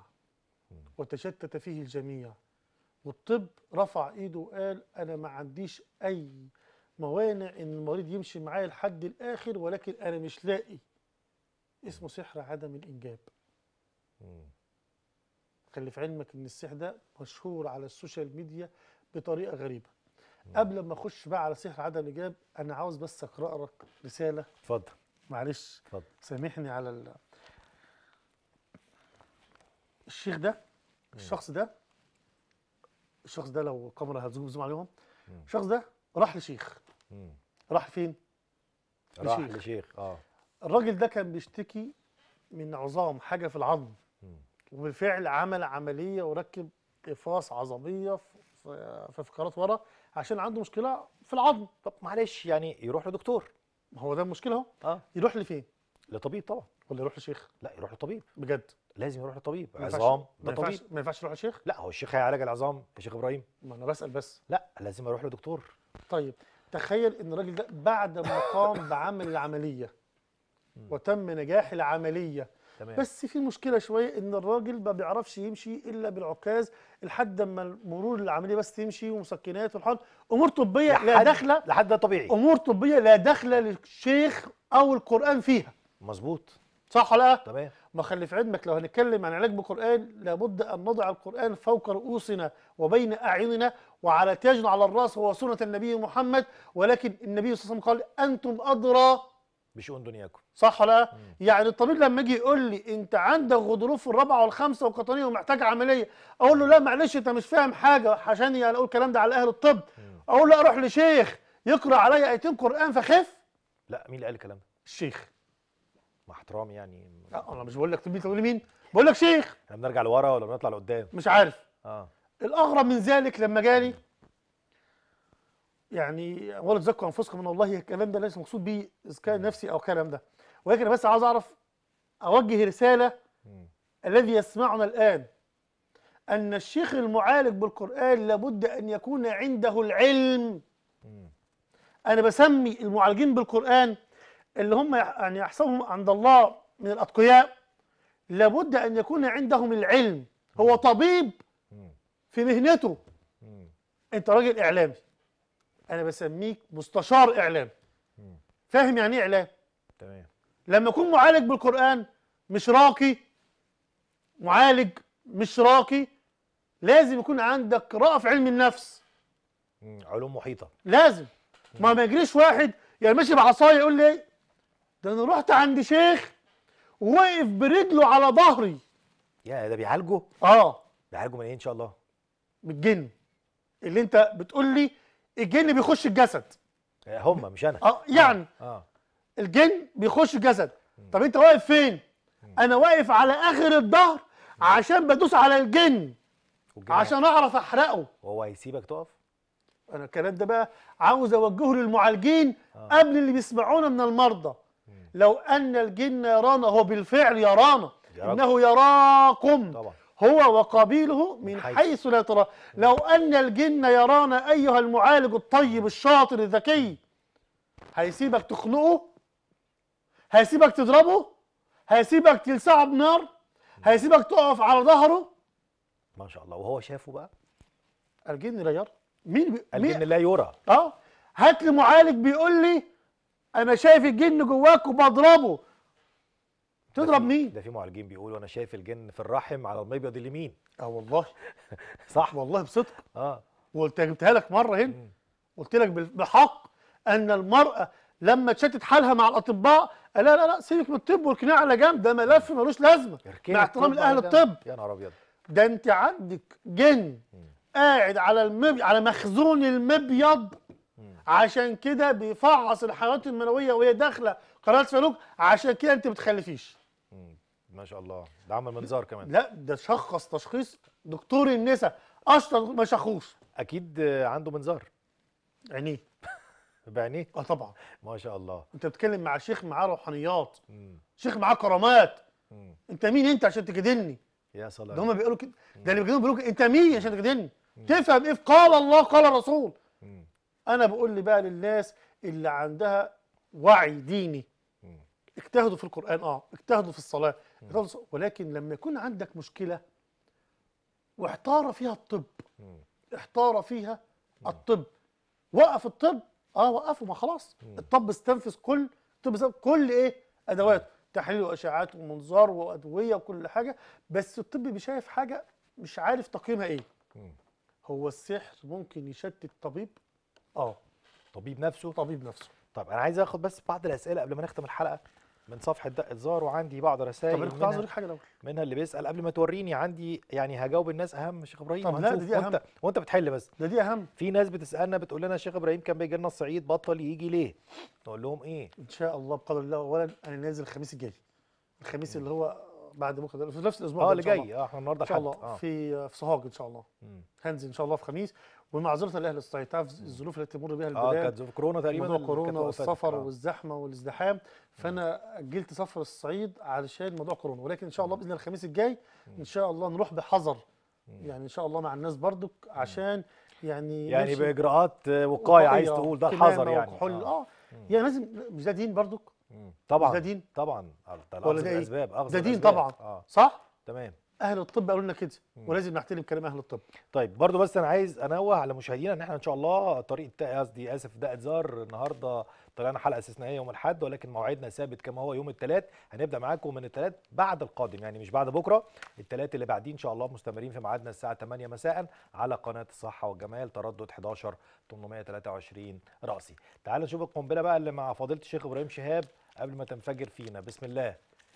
م. وتشتت فيه الجميع والطب رفع ايده وقال انا ما عنديش اي موانع ان المريض يمشي معايا لحد الاخر ولكن انا مش لاقي اسمه سحر عدم الانجاب م. خلي في علمك ان السحر ده مشهور على السوشيال ميديا بطريقه غريبه قبل ما اخش بقى على سحر عدم الاجاب انا عاوز بس اقرا لك رساله اتفضل معلش اتفضل سامحني على ال... الشيخ ده الشخص ده الشخص ده لو القمر هتزوم زوم عليهم الشخص ده راح لشيخ مم. راح فين؟ راح لشيخ, لشيخ. اه الراجل ده كان بيشتكي من عظام حاجه في العظم وبالفعل عمل عمليه وركب قفاص عظميه في فقرات ورا عشان عنده مشكله في العظم طب معلش يعني يروح لدكتور ما هو ده المشكله اهو اه يروح لفين لطبيب طبعا ولا يروح لشيخ لا يروح لطبيب بجد لازم يروح لطبيب عظام ده طبيب ما ينفعش يروح لشيخ لا هو الشيخ هيعالج العظام يا شيخ ابراهيم ما انا بسال بس لا لازم اروح لدكتور طيب تخيل ان الراجل ده بعد ما قام بعمل العمليه وتم نجاح العمليه تمام. بس في مشكله شويه ان الراجل ما بيعرفش يمشي الا بالعكاز لحد اما مرور العمليه بس تمشي ومسكنات والحقن امور طبيه لا داخله لحد ده طبيعي امور طبيه لا داخله للشيخ او القران فيها مظبوط صح ولا تمام ما خلي في علمك لو هنتكلم عن علاج بالقران لابد ان نضع القران فوق رؤوسنا وبين اعيننا وعلى تاج على الراس هو سنه النبي محمد ولكن النبي صلى الله عليه وسلم قال انتم ادرى بشؤون دنياكم صح ولا يعني الطبيب لما يجي يقول لي انت عندك غضروف الرابعه والخامسه والقطنيه ومحتاج عمليه اقول له لا معلش انت مش فاهم حاجه عشان يعني اقول الكلام ده على اهل الطب اقول له اروح لشيخ يقرا عليا ايتين قران فخف لا مين اللي قال الكلام ده الشيخ مع احترامي يعني لا انا مش بقول لك طبيب تقول مين بقول لك شيخ احنا بنرجع لورا ولا بنطلع لقدام مش عارف اه الاغرب من ذلك لما جالي يعني ولا تزكوا انفسكم ان الله الكلام ده ليس مقصود به اذكاء نفسي او الكلام ده ولكن بس عاوز اعرف اوجه رساله الذي يسمعنا الان ان الشيخ المعالج بالقران لابد ان يكون عنده العلم انا بسمي المعالجين بالقران اللي هم يعني احسبهم عند الله من الاتقياء لابد ان يكون عندهم العلم هو طبيب في مهنته انت راجل اعلامي انا بسميك مستشار اعلام فاهم يعني ايه اعلام تمام لما اكون معالج بالقران مش راقي معالج مش راقي لازم يكون عندك قراءه في علم النفس علوم محيطه لازم ما ما يجريش واحد يعني ماشي بعصايه يقول لي ده انا رحت عند شيخ ووقف برجله على ظهري يا ده بيعالجه اه بيعالجه من ايه ان شاء الله من الجن اللي انت بتقول لي الجن بيخش الجسد هم مش انا اه يعني آه. آه. الجن بيخش الجسد طب انت واقف فين انا واقف على اخر الظهر عشان بدوس على الجن عشان اعرف احرقه وهو هيسيبك تقف انا الكلام ده بقى عاوز اوجهه للمعالجين آه. قبل اللي بيسمعونا من المرضى مم. لو ان الجن يرانا هو بالفعل يرانا انه يراكم طبعا. هو وقبيله من حيث, حيث لا ترى لو أن الجن يرانا أيها المعالج الطيب الشاطر الذكي هيسيبك تخنقه هيسيبك تضربه هيسيبك تلسعه بنار هيسيبك تقف على ظهره ما شاء الله وهو شافه بقى الجن لا يرى مين بي... الجن لا يرى اه هات لي معالج بيقول لي انا شايف الجن جواك وبضربه تضرب مين ده في معالجين بيقولوا انا شايف الجن في الرحم على المبيض اليمين اه والله صح والله بصدق اه وقلت جبتها لك مره هنا قلت لك بحق ان المراه لما تشتت حالها مع الاطباء قال لا لا سيبك من الطب والقناع على جنب ده ملف ملوش لازمه مع احترام الاهل الطب يا نهار ابيض ده انت عندك جن مم. قاعد على المبيض على مخزون المبيض مم. عشان كده بيفعص الحيوانات المنويه وهي داخله قناه سلوك عشان كده انت ما بتخلفيش ما شاء الله ده عمل منظار كمان لا ده شخص تشخيص دكتور النساء اشطر ما شخوش اكيد عنده منظار عينيه بعينيه اه طبعا ما شاء الله انت بتتكلم مع شيخ معاه روحانيات مم. شيخ معاه كرامات مم. انت مين انت عشان تجادلني يا صلاح ده هم بيقولوا كده ده اللي بيجادلوا بيقولوا انت مين عشان تجادلني تفهم ايه قال الله قال الرسول مم. انا بقول لي بقى للناس اللي عندها وعي ديني مم. اجتهدوا في القران اه اجتهدوا في الصلاه ولكن لما يكون عندك مشكله واحتار فيها الطب احتار فيها الطب وقف الطب اه وقفوا ما خلاص الطب استنفذ كل الطب كل ايه ادواته تحليل واشعاعات ومنظار وادويه وكل حاجه بس الطب بيشايف حاجه مش عارف تقييمها ايه هو السحر ممكن يشتت طبيب اه طبيب نفسه طبيب نفسه طب انا عايز اخد بس بعض الاسئله قبل ما نختم الحلقه من صفحه دق الزار وعندي بعض رسائل طب انا كنت عايز اوريك حاجه الاول منها اللي بيسال قبل ما توريني عندي يعني هجاوب الناس اهم شيخ ابراهيم طب لا دي اهم وانت, وانت بتحل بس ده دي اهم في ناس بتسالنا بتقول لنا شيخ ابراهيم كان بيجي لنا الصعيد بطل يجي ليه؟ نقول لهم ايه؟ ان شاء الله بقدر الله اولا انا نازل الخميس الجاي الخميس اللي هو بعد بكره في نفس الاسبوع اه اللي جاي اه احنا النهارده ان شاء الله آه. في آه، في سوهاج ان شاء الله هنزل ان شاء الله في خميس ومعذره الاهل الصعيد تعرف الظروف التي تمر بها آه، البلاد اه كانت ظروف كورونا تقريبا كورونا والسفر آه. والزحمه والازدحام فانا اجلت سفر الصعيد علشان موضوع كورونا ولكن ان شاء الله باذن الخميس الجاي ان شاء الله نروح بحذر يعني ان شاء الله مع الناس برضك عشان يعني يعني باجراءات آه، وقايه عايز تقول ده حذر يعني اه, آه. يعني لازم مش ده دين برضك طبعا مش ده دين طبعا ده إيه؟ الاسباب ده دين طبعا صح تمام اهل الطب قالوا لنا كده ولازم نحترم كلام اهل الطب طيب برضو بس انا عايز انوه على مشاهدينا ان احنا ان شاء الله طريق قصدي اسف ده اتزار النهارده طلعنا حلقه استثنائيه يوم الاحد ولكن موعدنا ثابت كما هو يوم الثلاث هنبدا معاكم من الثلاث بعد القادم يعني مش بعد بكره الثلاث اللي بعدين ان شاء الله مستمرين في ميعادنا الساعه 8 مساء على قناه الصحه والجمال تردد 11 823 راسي تعالوا نشوف القنبله بقى اللي مع فضيله الشيخ ابراهيم شهاب قبل ما تنفجر فينا بسم الله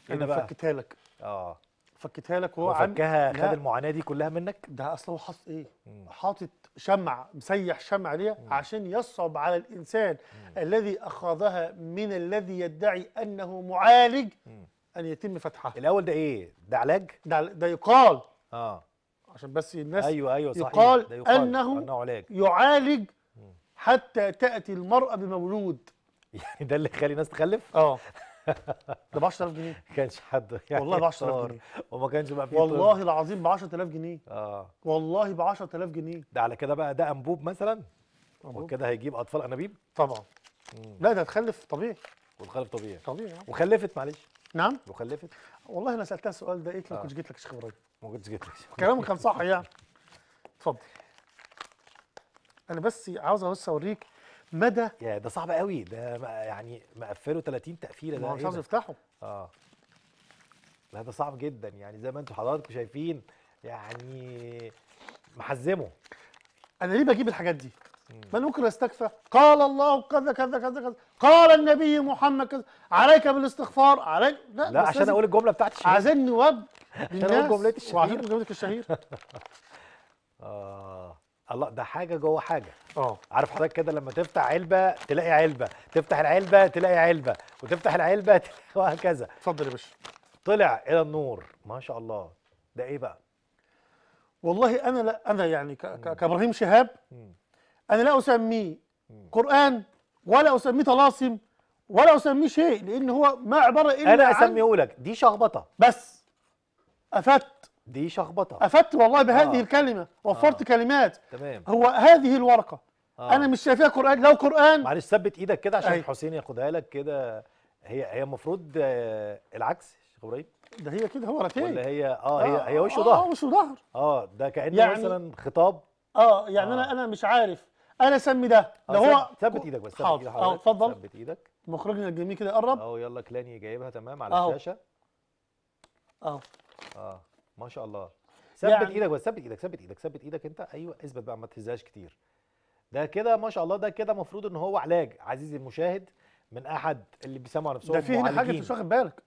إيه انا بقى فكتها لك اه فكتها لك وهو فكها خد المعاناه دي كلها منك ده اصل هو حاطط ايه حاطط شمع مسيح شمع ليها عشان يصعب على الانسان مم. الذي اخذها من الذي يدعي انه معالج مم. ان يتم فتحها الاول ده ايه ده علاج ده ده يقال اه عشان بس الناس ايوه ايوه صحيح يقال, ده يقال انه, أنه علاج. يعالج مم. حتى تاتي المراه بمولود يعني ده اللي يخلي الناس تخلف اه ده ب 10000 جنيه ما كانش حد يعني والله ب 10000 جنيه وما كانش بقى فيه والله العظيم ب 10000 جنيه اه والله ب 10000 جنيه ده على كده بقى ده انبوب مثلا وكده هيجيب اطفال انابيب طبعا مم. لا ده تخلف طبيعي وتخلف طبيعي طبيعي وخلفت معلش نعم وخلفت والله انا سالتها السؤال ده قالت لي ما آه. كنتش جيت لك الشيخ شيخ ابراهيم ما كنتش جيت لك كلامك كان صح يعني اتفضل انا بس عاوز بس اوريك مدى يا ده صعب قوي ده يعني مقفله 30 تقفيله ده مش إيه عاوز يفتحه اه لا ده صعب جدا يعني زي ما انتم حضراتكم شايفين يعني محزمه انا ليه بجيب الحاجات دي؟ ما انا ممكن استكفى قال الله كذا كذا كذا كذا قال النبي محمد كذا عليك بالاستغفار عليك لا, لا عشان اقول الجمله بتاعت الشهير عايزين نواب عشان اقول جملتي الشهير وعشان جملتك الشهير اه الله ده حاجه جوه حاجه اه عارف حضرتك كده لما تفتح علبه تلاقي علبه تفتح العلبه تلاقي علبه وتفتح العلبه وهكذا اتفضل يا باشا طلع الى النور ما شاء الله ده ايه بقى والله انا لا انا يعني كابراهيم شهاب انا لا اسميه قران ولا اسميه طلاسم ولا اسميه شيء لان هو ما عباره الا انا اسميه لك دي شخبطه بس افدت دي شخبطه افدت والله بهذه آه. الكلمه وفرت آه. كلمات تمام هو هذه الورقه آه. انا مش شايفها قران لو قران معلش ثبت ايدك كده عشان أي. حسين ياخدها لك كده هي هي المفروض آه العكس شيخ ابراهيم ده هي كده هو ركين ولا هي آه, اه هي هي وش وظهر اه وش وظهر اه ده كانه يعني مثلا خطاب اه يعني آه. انا انا مش عارف انا اسمي ده آه، ده هو ثبت ايدك بس ثبت اه اتفضل ثبت ايدك مخرجنا الجميل كده قرب اهو يلا كلاني جايبها تمام على الشاشه اهو اه ما شاء الله ثبت يعني ايدك بس ثبت ايدك ثبت ايدك ثبت ايدك انت ايوه اثبت بقى ما تهزهاش كتير ده كده ما شاء الله ده كده المفروض ان هو علاج عزيزي المشاهد من احد اللي بيسمعوا نفسهم ده في هنا حاجه مش واخد بالك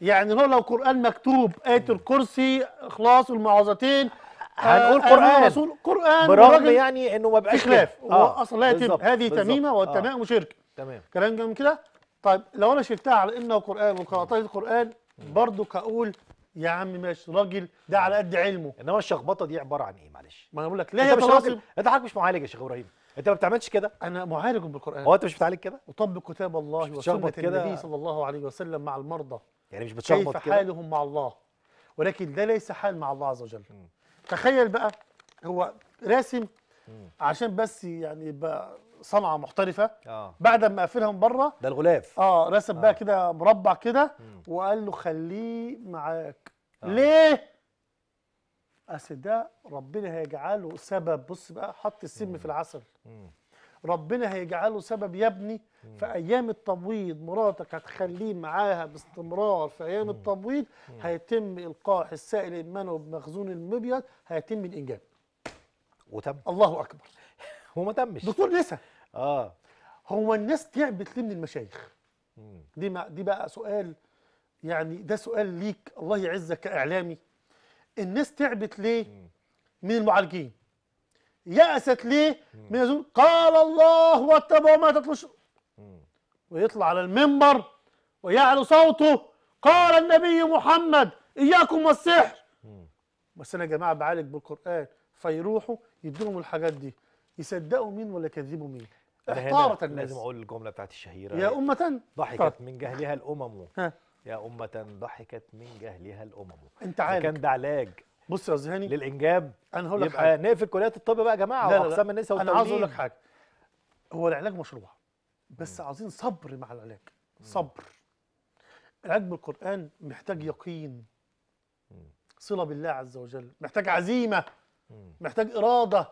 يعني هو لو قران مكتوب ايه الكرسي اخلاص والمعوذتين آه، هنقول آه، قران رسول قران برغم يعني انه ما بقاش خلاف هو آه، اصلا هذه تميمه والتمام آه. شرك تمام كلام جميل كده طيب لو انا شلتها على انه قران وقرات القران برضو كقول يا عم ماشي راجل ده على قد علمه انما الشخبطه دي عباره عن ايه معلش ما انا بقول لك لا يا مش راجل انت حضرتك مش معالج يا شيخ ابراهيم انت ما بتعملش كده انا معالج بالقران هو انت مش بتعالج كده اطبق كتاب الله وسنه النبي صلى الله عليه وسلم مع المرضى يعني مش بتشخبط كده كيف حالهم مع الله ولكن ده ليس حال مع الله عز وجل م. تخيل بقى هو راسم م. عشان بس يعني يبقى صنعه محترفه آه. بعد ما قفلها من بره ده الغلاف اه رسم آه. بقى كده مربع كده وقال له خليه معاك آه. ليه اصل ده ربنا هيجعله سبب بص بقى حط السم في العسل مم. ربنا هيجعله سبب يا ابني في ايام التبويض مراتك هتخليه معاها باستمرار في ايام مم. هيتم القاح السائل المنوي بمخزون المبيض هيتم الانجاب وتم الله اكبر هو ما تمش دكتور نسا اه هو الناس تعبت ليه من المشايخ دي ما دي بقى سؤال يعني ده سؤال ليك الله يعزك كاعلامي الناس تعبت ليه من المعالجين يأست ليه من يزول قال الله واتبعوا ما تتلوش ويطلع على المنبر ويعلو صوته قال النبي محمد إياكم والسحر بس أنا يا جماعة بعالج بالقرآن فيروحوا يدوهم الحاجات دي يصدقوا مين ولا يكذبوا مين احتارت الناس لازم أقول الجملة بتاعت الشهيرة يا أمة ضحكت من جهلها الأمم ها يا أمة ضحكت من جهلها الأمم أنت عارف كان ده علاج بص يا ذهاني للإنجاب أنا هقول لك يبقى نقفل كليات الطب بقى يا جماعة وأقسام النساء والتوليد أنا عاوز أقول لك حاجة هو العلاج مشروع بس مم. عايزين صبر مع العلاج صبر العلاج بالقرآن محتاج يقين صلة بالله عز وجل محتاج عزيمة محتاج إرادة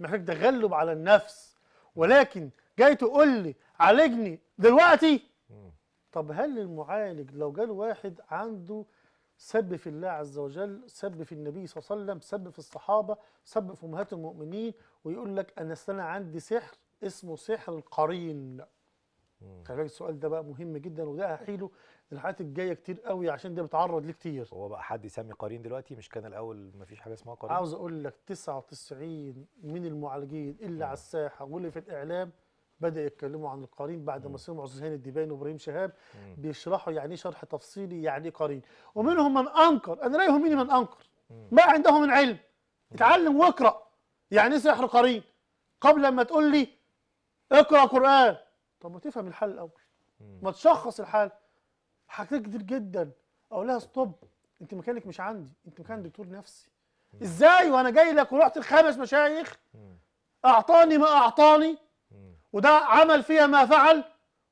محتاج تغلب على النفس ولكن جاي تقول لي عالجني دلوقتي طب هل المعالج لو جاله واحد عنده سب في الله عز وجل سب في النبي صلى الله عليه وسلم سب في الصحابة سب في أمهات المؤمنين ويقول لك أنا أنا عندي سحر اسمه سحر القرين خلي بالك السؤال ده بقى مهم جدا وده هحيله الحلقات الجايه كتير قوي عشان ده بتعرض ليه كتير هو بقى حد يسمي قرين دلوقتي مش كان الاول ما فيش حاجه اسمها قرين عاوز اقول لك 99 من المعالجين اللي على الساحه واللي في الاعلام بدا يتكلموا عن القرين بعد ما سمعوا استاذ هاني الديباني وابراهيم شهاب بيشرحوا يعني شرح تفصيلي يعني ايه قرين ومنهم من انكر انا لا مين من انكر ما عنده من علم اتعلم واقرا يعني ايه سحر قرين قبل ما تقول لي اقرا قران طب ما تفهم الحل الاول ما تشخص الحل حاجات كتير جدا اقول لها ستوب انت مكانك مش عندي انت مكان دكتور نفسي ازاي وانا جاي لك ورحت الخمس مشايخ اعطاني ما اعطاني وده عمل فيها ما فعل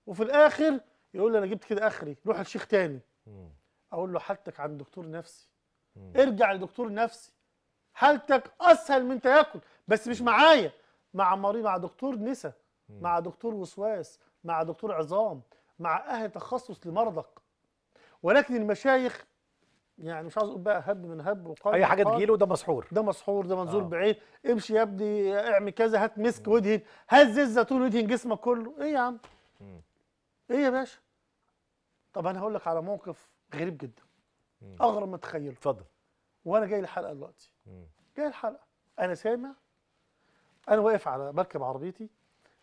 وفي الاخر يقول لي انا جبت كده اخري روح لشيخ تاني اقول له حالتك عند دكتور نفسي ارجع لدكتور نفسي حالتك اسهل من تاكل بس مش معايا مع مريض مع دكتور نسا مع دكتور وسواس مع دكتور عظام مع اهل تخصص لمرضك ولكن المشايخ يعني مش عاوز اقول بقى هب من هب وقال اي حاجه تجيله ده مسحور ده مسحور ده منظور آه. بعيد امشي يا ابني اعمل كذا هات مسك وادهن هز الزيتون وادهن جسمك كله ايه يا عم؟ مم. ايه يا باشا؟ طب انا هقول لك على موقف غريب جدا مم. اغرب ما تخيل اتفضل وانا جاي الحلقه دلوقتي جاي الحلقه انا سامع انا واقف على بركب عربيتي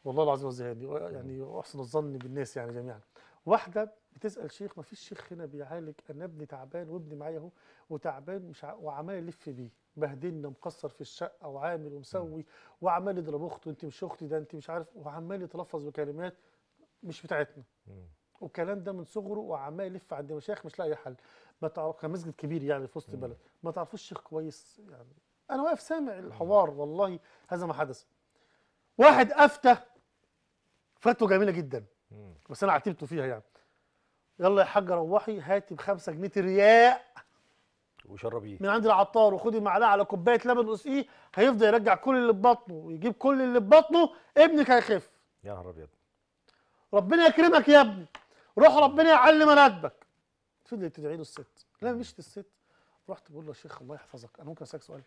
والله العظيم يعني يعني احسن الظن بالناس يعني جميعا واحده بتسال شيخ ما فيش شيخ هنا بيعالج انا ابني تعبان وابني معايا اهو وتعبان مش ع... وعمال يلف بيه بهدلنا مقصر في الشقه وعامل ومسوي وعمال يضرب اخته انت مش اختي ده انت مش عارف وعمال يتلفظ بكلمات مش بتاعتنا والكلام ده من صغره وعمال يلف عند مشايخ مش لاقي حل ما تعرف كان مسجد كبير يعني في وسط البلد ما تعرفوش شيخ كويس يعني انا واقف سامع الحوار والله هذا ما حدث واحد افتى فتوى جميله جدا بس انا عتبته فيها يعني يلا يا حاج روحي هاتي بخمسة جنيه رياء وشربيه من عند العطار وخدي معلقه على كوبايه لبن واسقيه هيفضل يرجع كل اللي في بطنه ويجيب كل اللي في بطنه ابنك هيخف يا نهار ابيض ربنا يكرمك يا ابني روح ربنا يعلم مراتبك فضلت تدعي له الست لما مشت الست رحت بقول له يا شيخ الله يحفظك انا ممكن اسالك سؤال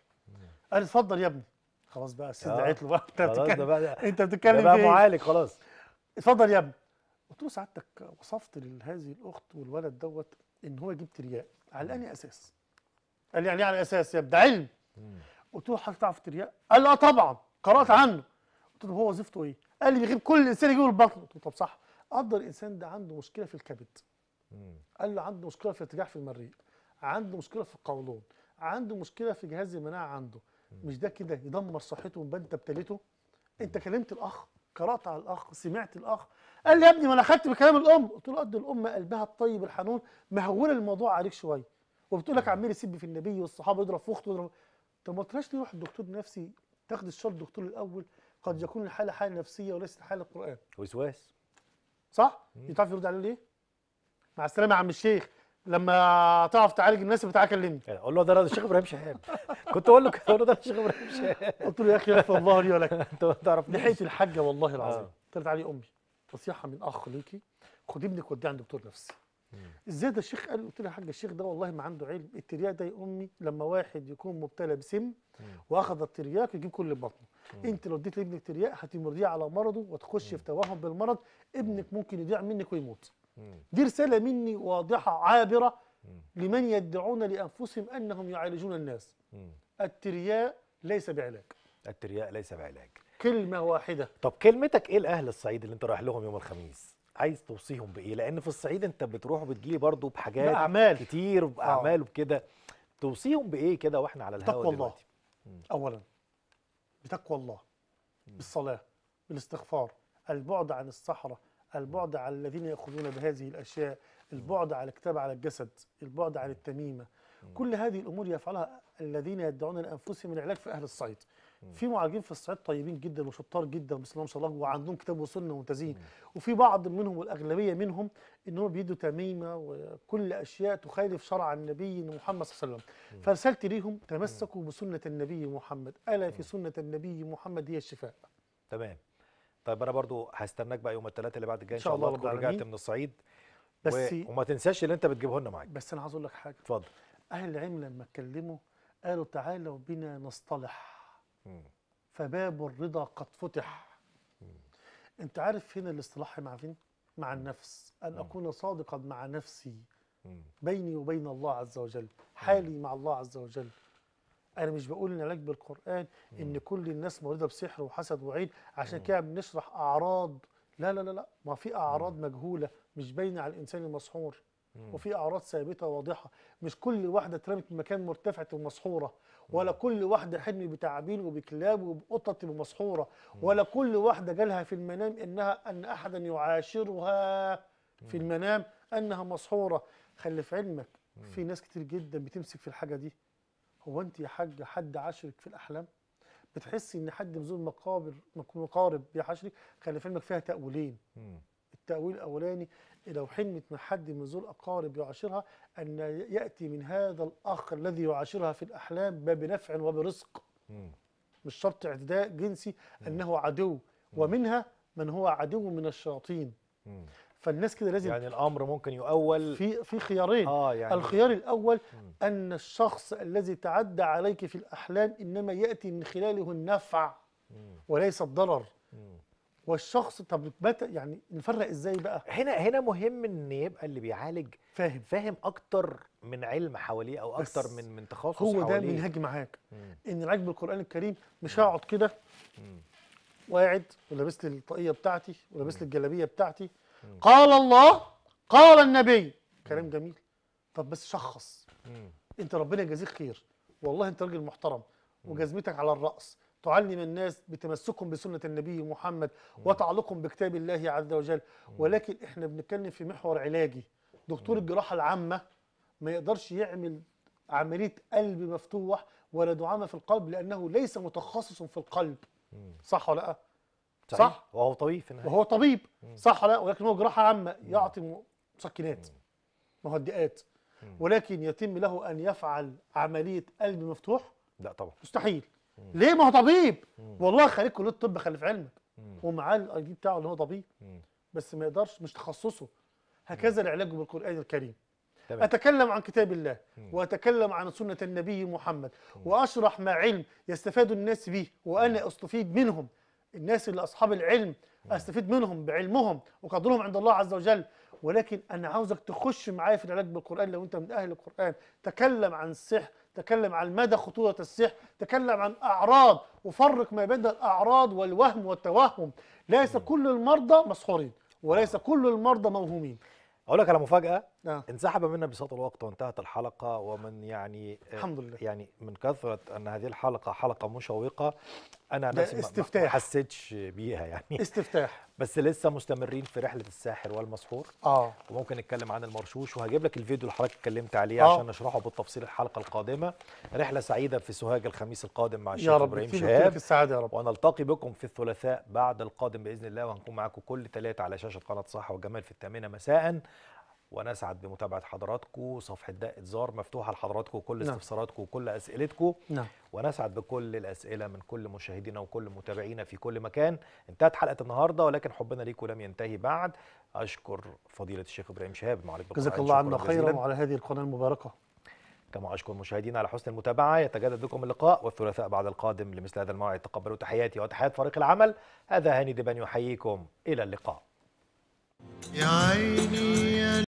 قال اتفضل يا ابني خلاص بقى الست آه. دعيت له بقى انت بتتكلم انت بتتكلم بقى معالج إيه؟ خلاص اتفضل يا ابني قلت له سعادتك وصفت لهذه الاخت والولد دوت ان هو يجيب ترياق على انهي اساس؟ قال لي يعني إيه على اساس يا ده علم قلت له حضرتك تعرف ترياق؟ قال لا آه طبعا قرات عنه قلت له هو وظيفته ايه؟ قال لي بيغيب كل انسان يجيبه البطن قلت له طب صح قدر الانسان ده عنده مشكله في الكبد قال له عنده مشكله في ارتجاع في المريء عنده مشكله في القولون عنده مشكله في جهاز المناعه عنده مش ده كده يدمر صحته ويبقى انت ابتليته انت كلمت الاخ قرات على الاخ سمعت الاخ قال لي يا ابني ما انا اخدت بكلام الام قلت له قد الام قلبها الطيب الحنون مهول الموضوع عليك شويه وبتقول لك عمال يسب في النبي والصحابه يضرب في اخته ويضرب طب ما قلتلهاش ليه الدكتور نفسي تاخد الشرط الدكتور الاول قد يكون الحاله حاله نفسيه وليست حاله قران وسواس صح؟ انت عارف يرد عليه ليه؟ مع السلامه يا عم الشيخ لما تعرف تعالج الناس بتاع كلمني يعني اقول له ده الشيخ ابراهيم شهاب كنت اقول له كده اقول له ده الشيخ ابراهيم شهاب قلت له يا اخي يغفر الله لي ولك انت تعرف لحقت الحاجه والله آه. العظيم طلعت علي امي نصيحه من اخ ليكي خدي ابنك وديه عند دكتور نفسي ازاي ده الشيخ قال قلت له يا حاجه الشيخ ده والله ما عنده علم الترياق ده يا امي لما واحد يكون مبتلى بسم واخذ الترياق يجيب كل بطنه انت لو اديت لابنك ترياق هتمرضيه على مرضه وتخش في توهم بالمرض ابنك ممكن يضيع منك ويموت دي رسالة مني واضحة عابرة لمن يدعون لأنفسهم أنهم يعالجون الناس الترياء ليس بعلاج الترياء ليس بعلاج كلمة واحدة طب كلمتك إيه لأهل الصعيد اللي أنت رايح لهم يوم الخميس؟ عايز توصيهم بإيه؟ لأن في الصعيد أنت بتروح وبتجي لي برضه بحاجات بأعمال كتير وبأعمال آه. وبكده توصيهم بإيه كده وإحنا على الهواء تقوى الله أولا بتقوى الله بالصلاة بالاستغفار البعد عن الصحراء البعد على الذين يأخذون بهذه الأشياء البعد على الكتاب على الجسد البعد عن التميمة كل هذه الأمور يفعلها الذين يدعون لأنفسهم العلاج في أهل الصعيد في معالجين في الصعيد طيبين جدا وشطار جدا بسم الله ما شاء الله وعندهم كتاب وسنه ممتازين وفي بعض منهم والاغلبيه منهم ان هم بيدوا تميمه وكل اشياء تخالف شرع النبي محمد صلى الله عليه وسلم فرسلت ليهم تمسكوا بسنه النبي محمد الا في سنه النبي محمد هي الشفاء تمام طيب انا برضو هستناك بقى يوم الثلاثاء اللي بعد الجاي ان شاء الله تكون رجعت من الصعيد بس و... وما تنساش اللي انت بتجيبه لنا معاك بس انا عايز اقول لك حاجه اتفضل اهل العلم لما اتكلموا قالوا تعالوا بنا نصطلح فباب الرضا قد فتح مم. انت عارف هنا الاصطلاح مع فين مع النفس ان مم. اكون صادقا مع نفسي بيني وبين الله عز وجل حالي مع الله عز وجل انا مش بقول ان علاج بالقران ان كل الناس مريضه بسحر وحسد وعيد عشان كده بنشرح اعراض لا لا لا لا ما في اعراض مجهوله مش باينه على الانسان المسحور وفي اعراض ثابته واضحه مش كل واحده اترمت في مكان مرتفع ومسحوره ولا كل واحده حلم بتعابين وبكلاب وبقطط ومسحوره ولا كل واحده جالها في المنام انها ان احدا يعاشرها في المنام انها مسحوره خلي في علمك في ناس كتير جدا بتمسك في الحاجه دي هو انت يا حاجه حد عاشرك في الاحلام بتحسي ان حد مزور مقابر مقارب بيحشرك خلي فيلمك فيها تاويلين التاويل الاولاني لو حلمت من حد من زور اقارب يعاشرها ان ياتي من هذا الاخ الذي يعاشرها في الاحلام بنفع وبرزق مش شرط اعتداء جنسي انه عدو ومنها من هو عدو من الشياطين فالناس كده لازم يعني الامر ممكن يؤول في في خيارين آه يعني الخيار الاول م. ان الشخص الذي تعدى عليك في الاحلام انما ياتي من خلاله النفع م. وليس الضرر والشخص طب متى يعني نفرق ازاي بقى هنا هنا مهم ان يبقى اللي بيعالج فاهم فاهم اكتر من علم حواليه او اكتر من من تخصص حواليه هو ده منهجي معاك ان العلاج بالقران الكريم مش هقعد كده واعد ولابس لي الطاقيه بتاعتي ولابس لي الجلابيه بتاعتي قال الله قال النبي كلام جميل طب بس شخص انت ربنا يجازيك خير والله انت راجل محترم وجزمتك على الراس تعلم الناس بتمسكهم بسنه النبي محمد وتعلقهم بكتاب الله عز وجل ولكن احنا بنتكلم في محور علاجي دكتور الجراحه العامه ما يقدرش يعمل عمليه قلب مفتوح ولا دعامه في القلب لانه ليس متخصص في القلب صح ولا لا صح وهو طبيب في النهايه وهو طبيب مم. صح لا ولكن هو جراحه عامه يعطي مسكنات مهدئات ولكن يتم له ان يفعل عمليه قلب مفتوح لا طبعا مستحيل مم. ليه ما هو طبيب والله خريج كليه الطب خلي في علمك ومعاه الاي دي بتاعه اللي هو طبيب مم. بس ما يقدرش مش تخصصه هكذا العلاج بالقران الكريم تمام. اتكلم عن كتاب الله مم. واتكلم عن سنه النبي محمد مم. واشرح ما علم يستفاد الناس به وانا استفيد منهم الناس اللي أصحاب العلم أستفيد منهم بعلمهم وقدرهم عند الله عز وجل ولكن أنا عاوزك تخش معايا في العلاج بالقرآن لو أنت من أهل القرآن تكلم عن السحر تكلم عن مدى خطورة السحر تكلم عن أعراض وفرق ما بين الأعراض والوهم والتوهم ليس كل المرضى مسحورين وليس كل المرضى موهومين أقول لك على مفاجأة آه. انسحب منا بساط الوقت وانتهت الحلقة ومن يعني آه، الحمد لله يعني من كثرة أن هذه الحلقة حلقة مشوقة أنا نفسي استفتاح ما حسيتش بيها يعني استفتاح بس لسه مستمرين في رحلة الساحر والمسحور اه وممكن نتكلم عن المرشوش وهجيب لك الفيديو اللي حضرتك اتكلمت عليه آه. عشان نشرحه بالتفصيل الحلقة القادمة رحلة سعيدة في سوهاج الخميس القادم مع الشيخ إبراهيم شهاب السعادة يا رب ونلتقي بكم في الثلاثاء بعد القادم بإذن الله وهنكون معاكم كل ثلاثة على شاشة قناة صحة وجمال في الثامنة مساء ونسعد بمتابعه حضراتكم صفحه دقه زار مفتوحه لحضراتكم نعم. وكل استفساراتكم وكل اسئلتكم نعم. ونسعد بكل الاسئله من كل مشاهدينا وكل متابعينا في كل مكان انتهت حلقه النهارده ولكن حبنا ليكم لم ينتهي بعد اشكر فضيله الشيخ ابراهيم شهاب المعالج جزاك الله عنا خيرا وعلى هذه القناه المباركه كما اشكر مشاهدينا على حسن المتابعه يتجدد بكم اللقاء والثلاثاء بعد القادم لمثل هذا الموعد تقبلوا تحياتي وتحيات فريق العمل هذا هاني دبان يحييكم الى اللقاء يا عيني